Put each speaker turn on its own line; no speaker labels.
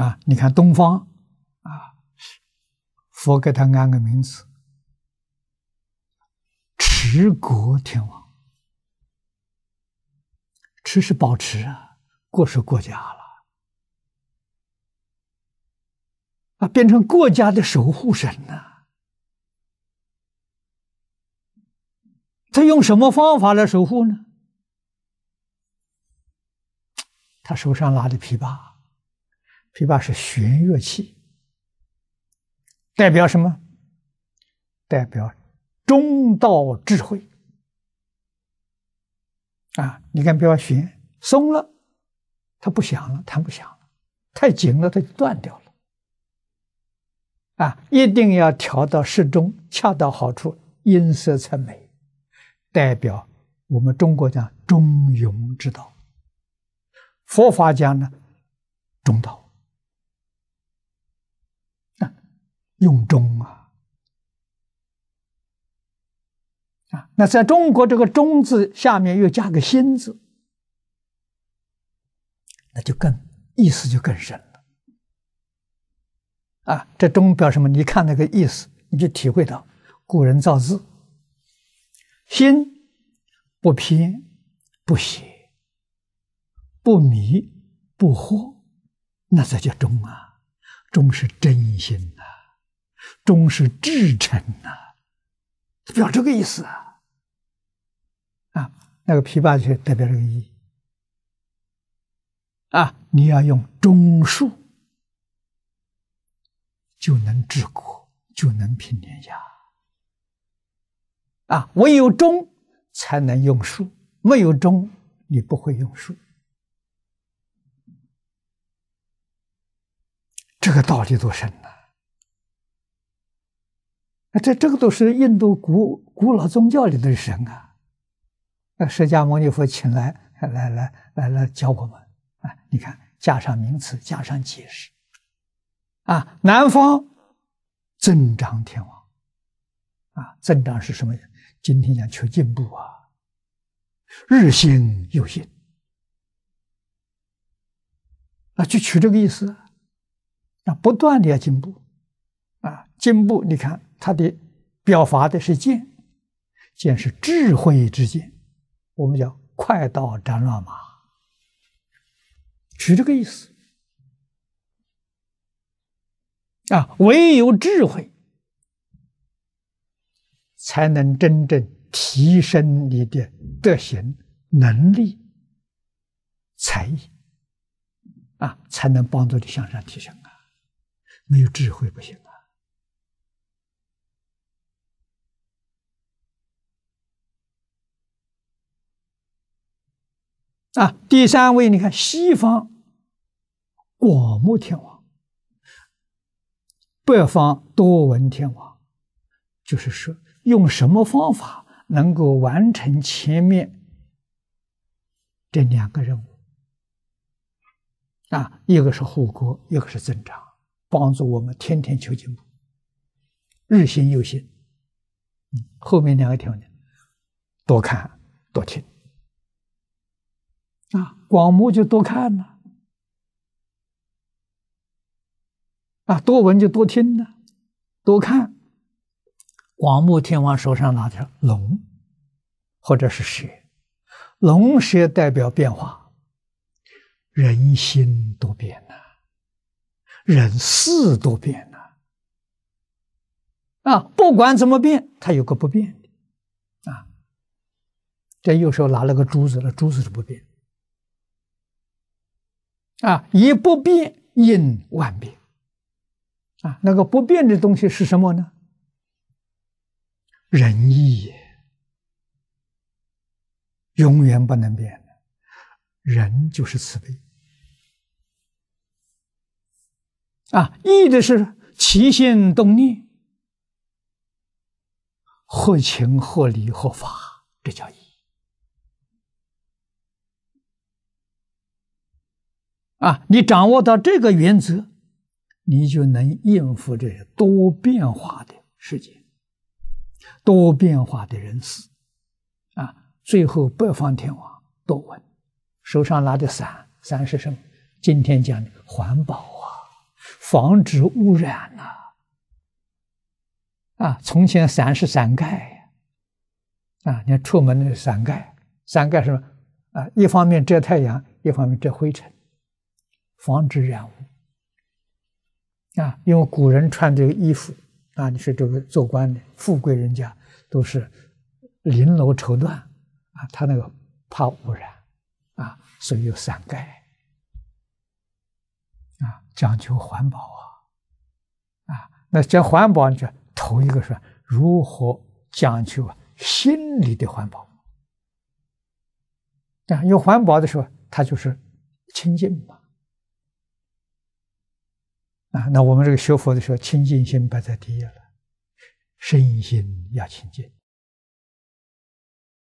啊，你看东方，啊，佛给他安个名字，持国天王。持是保持啊，国是国家了，啊，变成国家的守护神呢。他用什么方法来守护呢？他手上拿的琵琶。琵琶是弦乐器，代表什么？代表中道智慧。啊，你看琵琶弦松了，它不响了，弹不响了；太紧了，它就断掉了。啊，一定要调到适中，恰到好处，音色才美。代表我们中国讲中庸之道，佛法讲呢中道。用忠啊！啊，那在中国这个“中”字下面又加个“心”字，那就更意思就更深了。啊，这“中”表什么？你看那个意思，你就体会到古人造字，心不偏不邪，不迷不惑，那才叫忠啊！忠是真心呐。忠是至诚呐，表这个意思啊。啊，那个琵琶就代表这个意义啊。你要用忠术，就能治国，就能平天下啊。唯有忠，才能用术；没有忠，你不会用术。这个道理多深呢？这这个都是印度古古老宗教里的人啊，那释迦牟尼佛请来来来来来教我们，啊，你看加上名词，加上解释，啊，南方增长天王，啊，增长是什么？今天讲求进步啊，日新又新，啊，就取这个意思，啊，不断的要进步，啊，进步，你看。他的表法的是见，见是智慧之见，我们叫快刀斩乱麻，是这个意思啊。唯有智慧，才能真正提升你的德行、能力、才艺啊，才能帮助你向上提升啊。没有智慧不行。啊，第三位，你看西方广目天王，北方多闻天王，就是说用什么方法能够完成前面这两个任务？啊，一个是护国，一个是增长，帮助我们天天求进步，日新又新。后面两个条件，多看多听。啊，广目就多看呐，啊，多闻就多听呐，多看。广目天王手上拿条龙，或者是蛇，龙蛇代表变化，人心多变呐，人事多变呐，啊，不管怎么变，它有个不变的，啊，这右手拿了个珠子，那珠子是不变。啊，以不变应万变。啊，那个不变的东西是什么呢？仁义也，永远不能变的。仁就是慈悲，啊，义的是起心动念，合情、合理、合法，这叫义。啊，你掌握到这个原则，你就能应付这多变化的世界，多变化的人事。啊，最后北方天王多闻，手上拿的伞，伞是什？么？今天讲的环保啊，防止污染呐。啊，从前伞是伞盖呀。啊，你看出门的伞盖，伞盖什么？啊，一方面遮太阳，一方面遮灰尘。防止染污啊，因为古人穿这个衣服啊，你是这个做官的富贵人家，都是绫罗绸缎啊，他那个怕污染啊，所以有伞盖，啊，讲究环保啊啊，那讲环保，你就头一个说如何讲究心理的环保啊，有环保的时候，它就是清净嘛。那我们这个学佛的时候，清净心摆在第一了，身心要清净。